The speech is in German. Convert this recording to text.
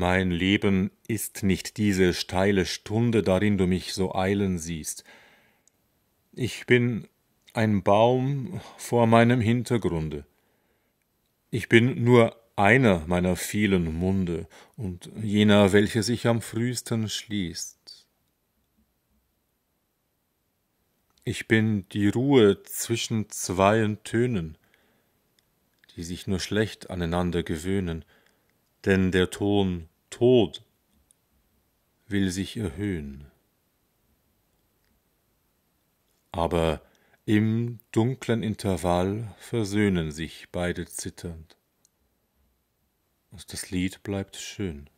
Mein Leben ist nicht diese steile Stunde, darin du mich so eilen siehst. Ich bin ein Baum vor meinem Hintergrunde. Ich bin nur einer meiner vielen Munde und jener, welcher sich am frühesten schließt. Ich bin die Ruhe zwischen zweien Tönen, die sich nur schlecht aneinander gewöhnen, denn der Ton Tod will sich erhöhen. Aber im dunklen Intervall versöhnen sich beide zitternd, und das Lied bleibt schön.